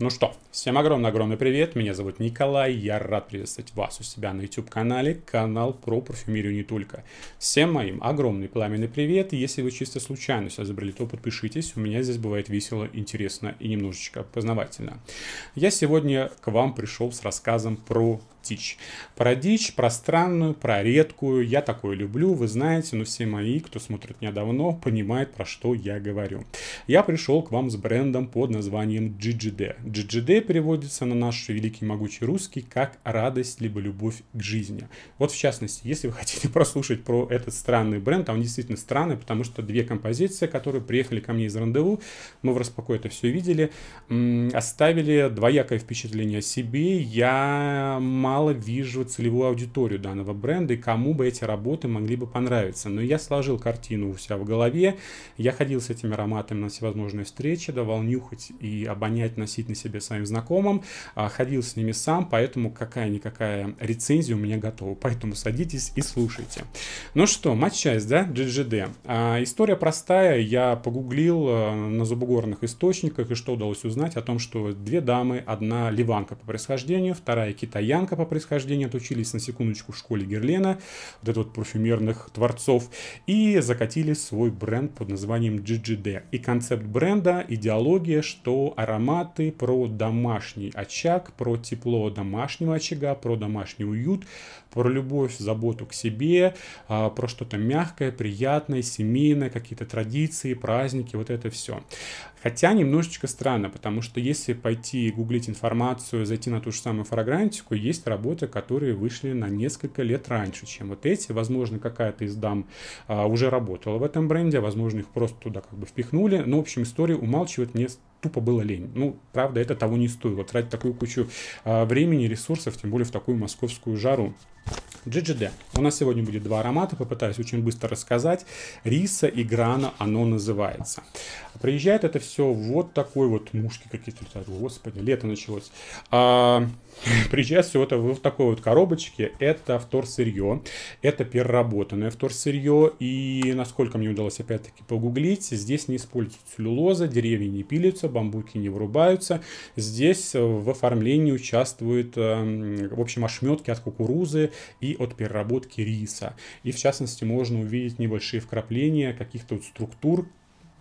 Ну что, всем огромный-огромный привет, меня зовут Николай, я рад приветствовать вас у себя на YouTube-канале, канал про парфюмерию не только. Всем моим огромный пламенный привет, если вы чисто случайно сюда забрали, то подпишитесь, у меня здесь бывает весело, интересно и немножечко познавательно. Я сегодня к вам пришел с рассказом про дичь. Про дичь, про странную, про редкую. Я такое люблю, вы знаете, но все мои, кто смотрит меня давно, понимают, про что я говорю. Я пришел к вам с брендом под названием GGD. GGD переводится на наш великий могучий русский как радость либо любовь к жизни. Вот в частности, если вы хотите прослушать про этот странный бренд, а он действительно странный, потому что две композиции, которые приехали ко мне из рандеву, мы в Распаку это все видели, оставили двоякое впечатление о себе. Я мало вижу целевую аудиторию данного бренда и кому бы эти работы могли бы понравиться. Но я сложил картину у себя в голове, я ходил с этими ароматами на всевозможные встречи, давал нюхать и обонять, носить на себе своим знакомым, а, ходил с ними сам, поэтому какая-никакая рецензия у меня готова. Поэтому садитесь и слушайте. Ну что, матчасть, да, GGD. А, история простая, я погуглил а, на зубогорных источниках и что удалось узнать о том, что две дамы, одна ливанка по происхождению, вторая китаянка по происхождению отучились на секундочку в школе Герлена, вот этот вот парфюмерных творцов, и закатили свой бренд под названием GGD. И концепт бренда, идеология, что ароматы про домашний очаг, про тепло домашнего очага, про домашний уют, про любовь, заботу к себе, а, про что-то мягкое, приятное, семейное, какие-то традиции, праздники, вот это все. Хотя немножечко странно, потому что если пойти гуглить информацию, зайти на ту же самую фарагрантику, есть работы, которые вышли на несколько лет раньше, чем вот эти. Возможно, какая-то из дам а, уже работала в этом бренде, возможно, их просто туда как бы впихнули. Но, в общем, история умалчивает мне тупо было лень. Ну, правда, это того не стоило. Тратить такую кучу а, времени, ресурсов, тем более в такую московскую жару. GGD. У нас сегодня будет два аромата, попытаюсь очень быстро рассказать. Риса и грана, оно называется. Приезжает это все вот такой вот, мушки какие-то летают, господи, лето началось. А, приезжает все это в такой вот коробочке, это вторсырье, это переработанное вторсырье, и насколько мне удалось опять-таки погуглить, здесь не используется целлюлоза, деревья не пилятся, бамбуки не вырубаются, здесь в оформлении участвуют, эм, в общем, ошметки от кукурузы, и от переработки риса. И в частности можно увидеть небольшие вкрапления каких-то вот структур,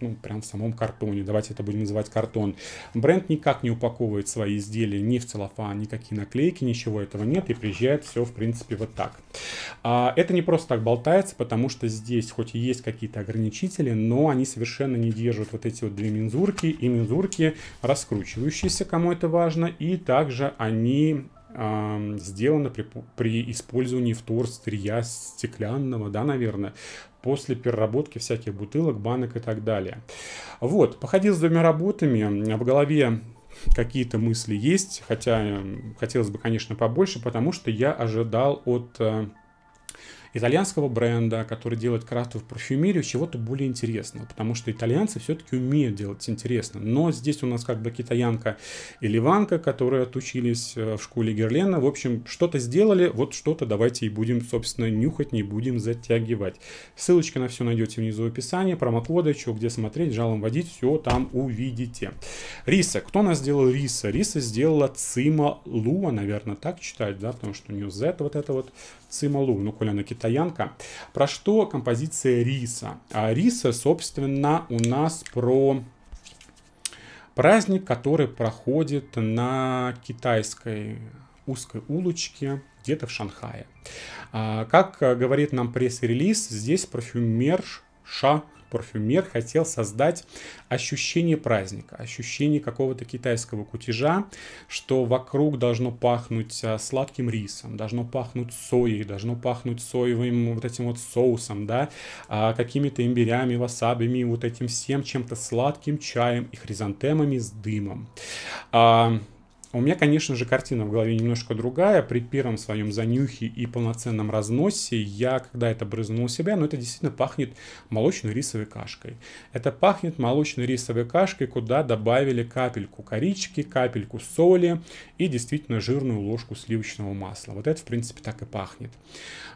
ну, прям в самом картоне. Давайте это будем называть картон. Бренд никак не упаковывает свои изделия ни в целлофан, никакие наклейки, ничего этого нет. И приезжает все, в принципе, вот так. А, это не просто так болтается, потому что здесь хоть и есть какие-то ограничители, но они совершенно не держат вот эти вот две мензурки и мензурки раскручивающиеся, кому это важно. И также они э, сделано при, при использовании вторсырья стеклянного, да, наверное, после переработки всяких бутылок, банок и так далее. Вот, походил с двумя работами, в голове какие-то мысли есть, хотя хотелось бы, конечно, побольше, потому что я ожидал от э, итальянского бренда, который делает в парфюмерию, чего-то более интересного, потому что итальянцы все-таки умеют делать интересно. Но здесь у нас как бы китаянка и ливанка, которые отучились э, в школе Герлена, в общем, что-то сделали, вот что-то давайте и будем, собственно, нюхать, не будем затягивать. Ссылочки на все найдете внизу в описании, промокоды, что где смотреть, жалом водить, все там увидите. Риса. Кто нас сделал Риса? Риса сделала Цима Луа, наверное, так читать, да, потому что у нее Z вот это вот Цималу, ну, коли она китаянка. Про что композиция риса? А риса, собственно, у нас про праздник, который проходит на китайской узкой улочке где-то в Шанхае. А, как говорит нам пресс-релиз, здесь парфюмер Ша парфюмер хотел создать ощущение праздника, ощущение какого-то китайского кутежа, что вокруг должно пахнуть а, сладким рисом, должно пахнуть соей, должно пахнуть соевым вот этим вот соусом, да, а, какими-то имбирями, васабами, вот этим всем чем-то сладким, чаем и хризантемами с дымом. А, у меня, конечно же, картина в голове немножко другая. При первом своем занюхе и полноценном разносе я, когда это брызнул себя, но ну, это действительно пахнет молочной рисовой кашкой. Это пахнет молочной рисовой кашкой, куда добавили капельку корички, капельку соли и действительно жирную ложку сливочного масла. Вот это, в принципе, так и пахнет.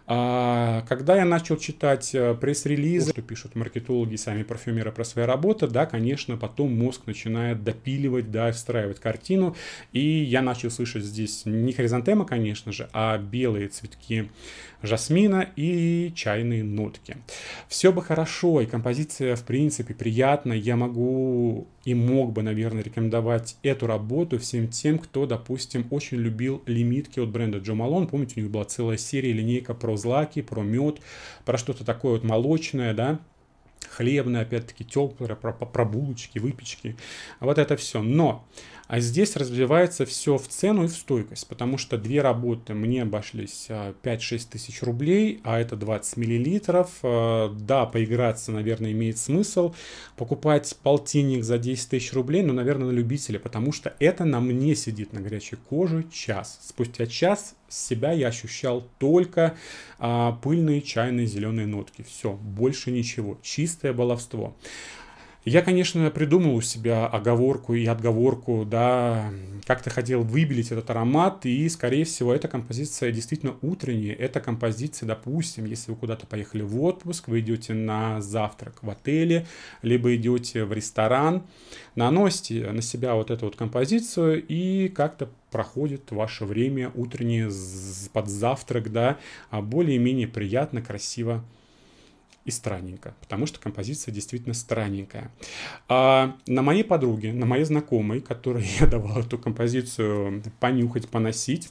А, когда я начал читать э, пресс-релизы, что пишут маркетологи, сами парфюмеры про свою работу, да, конечно, потом мозг начинает допиливать, да, встраивать картину и я начал слышать здесь не хризантемы, конечно же, а белые цветки жасмина и чайные нотки. Все бы хорошо, и композиция, в принципе, приятна. Я могу и мог бы, наверное, рекомендовать эту работу всем тем, кто, допустим, очень любил лимитки от бренда Джо Малон. Помните, у них была целая серия, линейка про злаки, про мед, про что-то такое вот молочное, да, хлебное, опять-таки, теплое, про, про булочки, выпечки. Вот это все. Но а здесь развивается все в цену и в стойкость, потому что две работы мне обошлись 5-6 а, тысяч рублей, а это 20 миллилитров. А, да, поиграться, наверное, имеет смысл. Покупать полтинник за 10 тысяч рублей, но, ну, наверное, на любителя, потому что это на мне сидит на горячей коже час. Спустя час себя я ощущал только а, пыльные чайные зеленые нотки. Все, больше ничего. Чистое баловство. Я, конечно, придумал у себя оговорку и отговорку, да, как-то хотел выбелить этот аромат, и, скорее всего, эта композиция действительно утренняя. Эта композиция, допустим, если вы куда-то поехали в отпуск, вы идете на завтрак в отеле, либо идете в ресторан, наносите на себя вот эту вот композицию и как-то проходит ваше время утреннее под завтрак, да, а более-менее приятно, красиво и странненько, потому что композиция действительно странненькая. А на моей подруге, на моей знакомой, которой я давал эту композицию понюхать, поносить,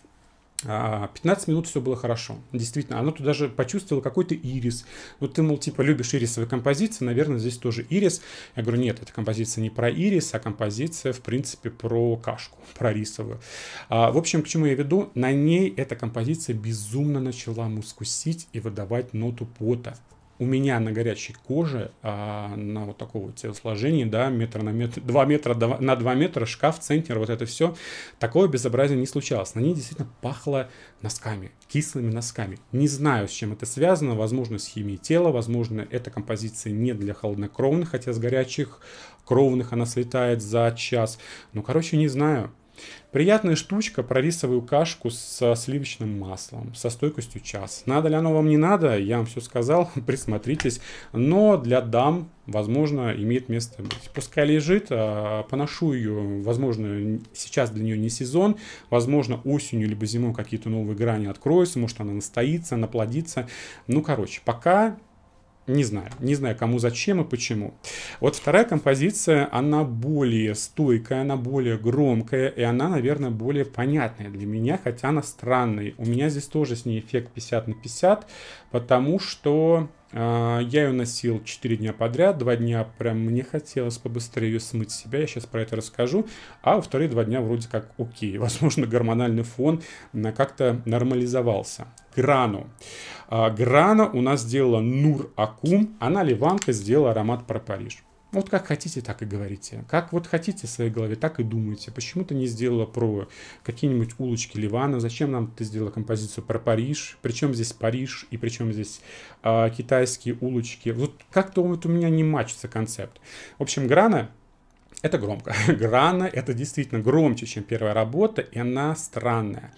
15 а, минут все было хорошо. Действительно, она тут даже почувствовала какой-то ирис. Ну, ты, мол, типа, любишь ирисовые композиции, наверное, здесь тоже ирис. Я говорю, нет, эта композиция не про ирис, а композиция, в принципе, про кашку, про рисовую. А, в общем, к чему я веду? На ней эта композиция безумно начала мускусить и выдавать ноту пота у меня на горячей коже, а, на вот такого телосложения, да, метр на метр, 2 метра на 2 метра, шкаф, центр, вот это все, такое безобразие не случалось. На ней действительно пахло носками, кислыми носками. Не знаю, с чем это связано, возможно, с химией тела, возможно, эта композиция не для холоднокровных, хотя с горячих кровных она слетает за час. Ну, короче, не знаю. Приятная штучка про рисовую кашку со сливочным маслом, со стойкостью час. Надо ли оно вам не надо, я вам все сказал, присмотритесь. Но для дам, возможно, имеет место быть. Пускай лежит, а, поношу ее, возможно, сейчас для нее не сезон, возможно, осенью либо зимой какие-то новые грани откроются, может она настоится, наплодится. Ну, короче, пока не знаю, не знаю, кому зачем и почему. Вот вторая композиция, она более стойкая, она более громкая, и она, наверное, более понятная для меня, хотя она странная. У меня здесь тоже с ней эффект 50 на 50, потому что а, я ее носил 4 дня подряд, 2 дня прям мне хотелось побыстрее ее смыть с себя, я сейчас про это расскажу. А вторые 2 дня вроде как окей, возможно гормональный фон э, как-то нормализовался. Грану. А, грана у нас сделала Нур Акум, она ливанка сделала аромат про Париж. Вот как хотите, так и говорите. Как вот хотите в своей голове, так и думайте. Почему ты не сделала про какие-нибудь улочки Ливана? Зачем нам ты сделала композицию про Париж? Причем здесь Париж и причем здесь э, китайские улочки? Вот как-то вот у меня не мачится концепт. В общем, Грана это громко. Грана — это действительно громче, чем первая работа, и она странная.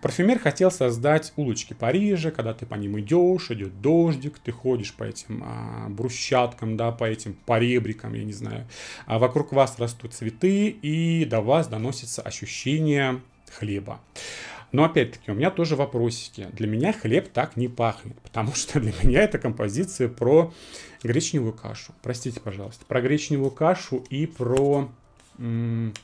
Парфюмер хотел создать улочки Парижа, когда ты по ним идешь, идет дождик, ты ходишь по этим а, брусчаткам, да, по этим поребрикам, я не знаю. А вокруг вас растут цветы, и до вас доносится ощущение хлеба. Но опять-таки у меня тоже вопросики. Для меня хлеб так не пахнет, потому что для меня это композиция про гречневую кашу. Простите, пожалуйста. Про гречневую кашу и про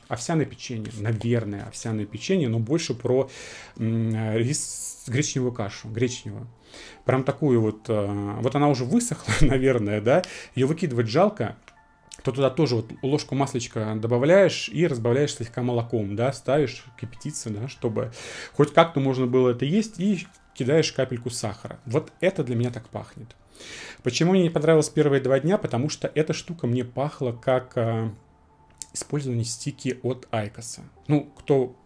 овсяное печенье, наверное, овсяное печенье, но больше про рис гречневую кашу, гречневую. Прям такую вот, э, вот она уже высохла, наверное, да, ее выкидывать жалко, то туда тоже вот ложку маслечка добавляешь и разбавляешь слегка молоком, да, ставишь кипятиться, да, чтобы хоть как-то можно было это есть и кидаешь капельку сахара. Вот это для меня так пахнет. Почему мне не понравилось первые два дня? Потому что эта штука мне пахла как э, использование стики от Айкоса. Ну, кто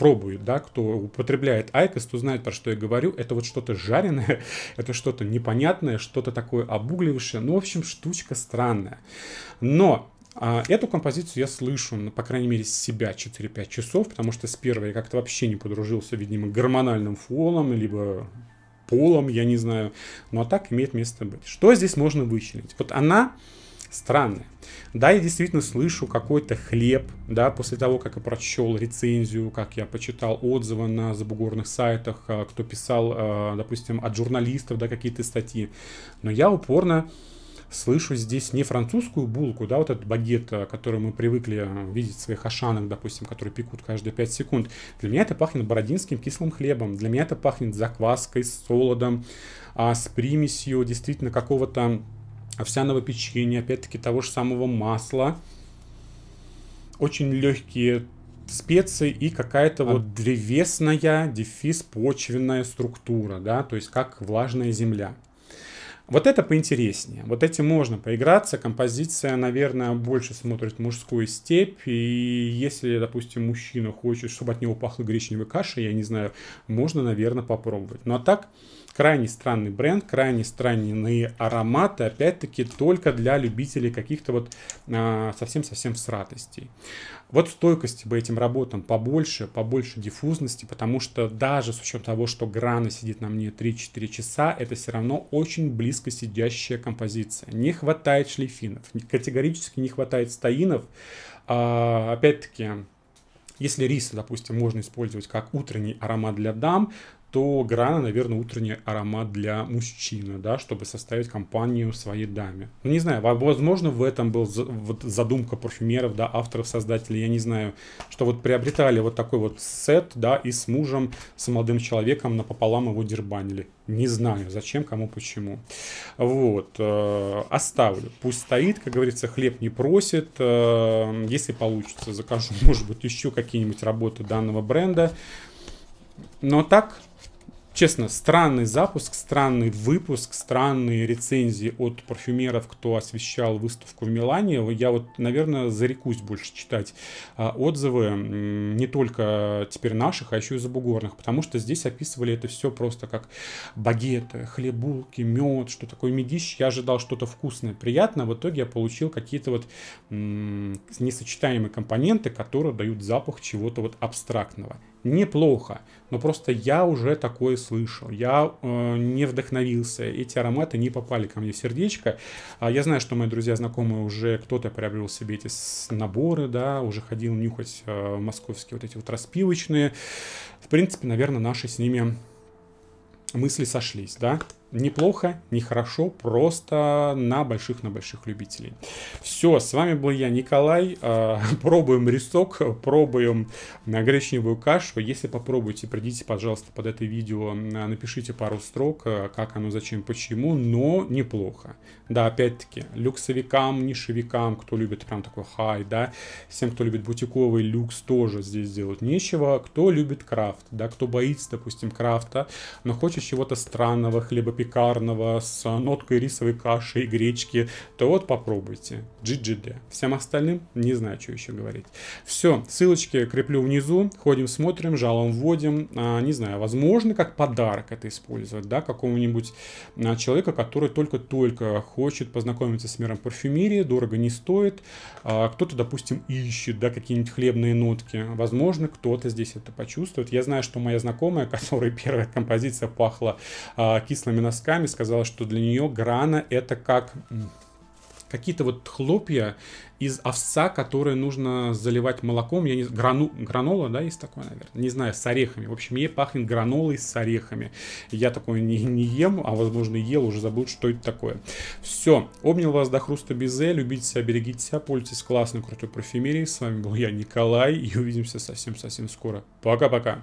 пробует, да, кто употребляет айкос, то знает, про что я говорю. Это вот что-то жареное, это что-то непонятное, что-то такое обуглившее. Ну, в общем, штучка странная. Но а эту композицию я слышу, ну, по крайней мере, с себя 4-5 часов, потому что с первой я как-то вообще не подружился, видимо, гормональным фолом либо полом, я не знаю. Но ну, а так имеет место быть. Что здесь можно вычленить? Вот она странное. Да, я действительно слышу какой-то хлеб, да, после того, как я прочел рецензию, как я почитал отзывы на забугорных сайтах, а, кто писал, а, допустим, от журналистов, да, какие-то статьи. Но я упорно слышу здесь не французскую булку, да, вот этот багет, а, который мы привыкли видеть в своих ашанах, допустим, которые пекут каждые 5 секунд. Для меня это пахнет бородинским кислым хлебом, для меня это пахнет закваской, солодом, а, с примесью действительно какого-то овсяного печенья, опять-таки того же самого масла. Очень легкие специи и какая-то вот а древесная, дефис, почвенная структура, да, то есть как влажная земля. Вот это поинтереснее. Вот этим можно поиграться. Композиция, наверное, больше смотрит мужскую степь. И если, допустим, мужчина хочет, чтобы от него пахло гречневой кашей, я не знаю, можно, наверное, попробовать. Ну а так, крайне странный бренд, крайне странные ароматы, опять-таки только для любителей каких-то вот а, совсем-совсем а, всратостей. Вот стойкости бы этим работам побольше, побольше диффузности, потому что даже с учетом того, что грана сидит на мне 3-4 часа, это все равно очень близко сидящая композиция. Не хватает шлейфинов, категорически не хватает стоинов. А, опять-таки, если рис, допустим, можно использовать как утренний аромат для дам, то грана, наверное, утренний аромат для мужчины, да, чтобы составить компанию своей даме. Ну, не знаю, возможно, в этом был вот задумка парфюмеров, да, авторов, создателей, я не знаю, что вот приобретали вот такой вот сет, да, и с мужем, с молодым человеком напополам его дербанили. Не знаю, зачем, кому, почему. Вот, э, оставлю. Пусть стоит, как говорится, хлеб не просит. Э, если получится, закажу, может быть, еще какие-нибудь работы данного бренда. Но так честно, странный запуск, странный выпуск, странные рецензии от парфюмеров, кто освещал выставку в Милане. Я вот, наверное, зарекусь больше читать а, отзывы не только теперь наших, а еще и забугорных, потому что здесь описывали это все просто как багеты, хлебулки, мед, что такое медищ. Я ожидал что-то вкусное, приятное, в итоге я получил какие-то вот несочетаемые компоненты, которые дают запах чего-то вот абстрактного неплохо, но просто я уже такое слышал, я э, не вдохновился, эти ароматы не попали ко мне в сердечко. А я знаю, что мои друзья, знакомые уже кто-то приобрел себе эти наборы, да, уже ходил нюхать э, московские вот эти вот распивочные. В принципе, наверное, наши с ними мысли сошлись, да неплохо, не хорошо, просто на больших, на больших любителей. Все, с вами был я, Николай. А, пробуем рисок, пробуем а, гречневую кашу. Если попробуете, придите, пожалуйста, под это видео, а, напишите пару строк, как оно, зачем, почему, но неплохо. Да, опять-таки, люксовикам, нишевикам, кто любит прям такой хай, да, всем, кто любит бутиковый люкс, тоже здесь делать нечего. Кто любит крафт, да, кто боится, допустим, крафта, но хочет чего-то странного, хлеба пекарного с ноткой рисовой каши и гречки, то вот попробуйте. GGD. Всем остальным не знаю, что еще говорить. Все, ссылочки креплю внизу. Ходим, смотрим, жалом вводим. А, не знаю, возможно, как подарок это использовать, да, какому-нибудь а, человека, который только-только хочет познакомиться с миром парфюмерии, дорого не стоит. А, кто-то, допустим, ищет, да, какие-нибудь хлебные нотки. Возможно, кто-то здесь это почувствует. Я знаю, что моя знакомая, которой первая композиция пахла а, кислыми носками, сказала, что для нее грана это как какие-то вот хлопья из овса, которые нужно заливать молоком. Я не грану, гранола, да, есть такое, наверное. Не знаю, с орехами. В общем, ей пахнет гранолой с орехами. Я такое не, не ем, а возможно ел, уже забыл, что это такое. Все. Обнял вас до хруста безе. Любите себя, берегите себя, пользуйтесь классной крутой парфюмерией. С вами был я, Николай, и увидимся совсем-совсем скоро. Пока-пока.